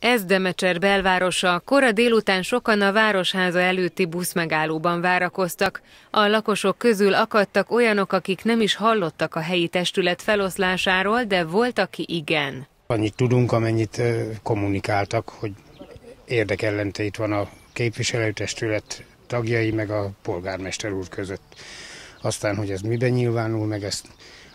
Ez Demecser belvárosa, kora délután sokan a Városháza előtti buszmegállóban várakoztak. A lakosok közül akadtak olyanok, akik nem is hallottak a helyi testület feloszlásáról, de volt, aki igen. Annyit tudunk, amennyit kommunikáltak, hogy itt van a képviselőtestület tagjai meg a polgármester úr között. Aztán, hogy ez miben nyilvánul meg, ezt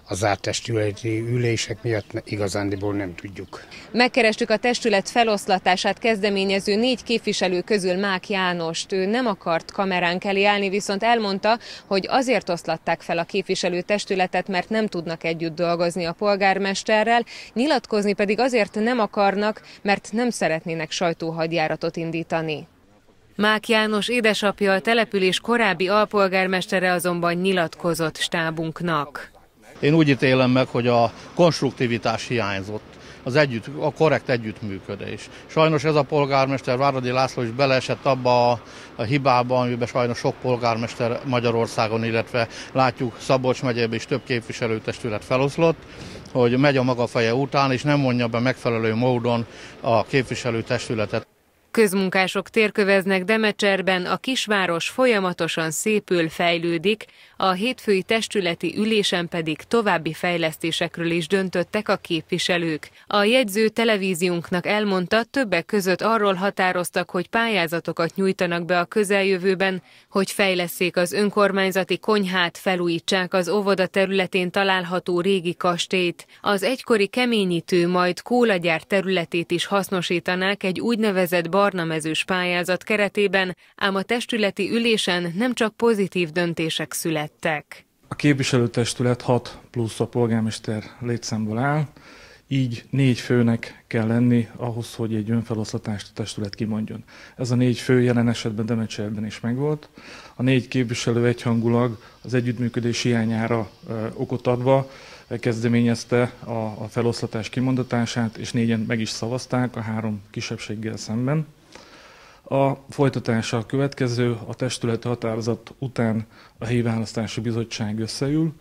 az áttestületi ülések miatt igazándiból nem tudjuk. Megkerestük a testület feloszlatását kezdeményező négy képviselő közül Mák Jánost. Ő nem akart kamerán elé állni, viszont elmondta, hogy azért oszlatták fel a képviselő testületet, mert nem tudnak együtt dolgozni a polgármesterrel, nyilatkozni pedig azért nem akarnak, mert nem szeretnének sajtóhadjáratot indítani. Mák János édesapja a település korábbi alpolgármestere azonban nyilatkozott stábunknak. Én úgy ítélem meg, hogy a konstruktivitás hiányzott az együtt, a korrekt együttműködés. Sajnos ez a polgármester, Váradi László is beleesett abba a, a hibába, amiben sajnos sok polgármester Magyarországon, illetve látjuk Szabolcs megyében is több képviselőtestület feloszlott, hogy megy a maga feje után, és nem mondja be megfelelő módon a képviselőtestületet. Közmunkások térköveznek Demecserben, a kisváros folyamatosan szépül, fejlődik, a hétfői testületi ülésen pedig további fejlesztésekről is döntöttek a képviselők. A jegyző televíziónknak elmondta, többek között arról határoztak, hogy pályázatokat nyújtanak be a közeljövőben, hogy fejleszék az önkormányzati konyhát, felújítsák az óvoda területén található régi kastélyt. Az egykori keményítő, majd kólagyár területét is hasznosítanák egy úgynevezett barnamezős pályázat keretében, ám a testületi ülésen nem csak pozitív döntések születtek. A képviselőtestület 6 plusz a polgármester létszámból áll, így négy főnek kell lenni ahhoz, hogy egy önfeloszlatást a testület kimondjon. Ez a négy fő jelen esetben Demecserben is megvolt. A négy képviselő egyhangulag az együttműködés hiányára okot adva kezdeményezte a, a feloszlatás kimondatását, és négyen meg is szavazták a három kisebbséggel szemben. A folytatása a következő, a testület határozat után a helyi választási bizottság összeül,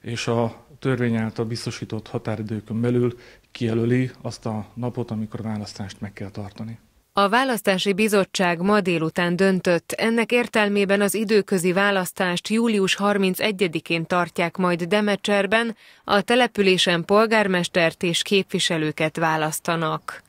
és a törvény által biztosított határidőkön belül kijelöli azt a napot, amikor a választást meg kell tartani. A választási bizottság ma délután döntött, ennek értelmében az időközi választást július 31-én tartják majd Demecserben, a településen polgármestert és képviselőket választanak.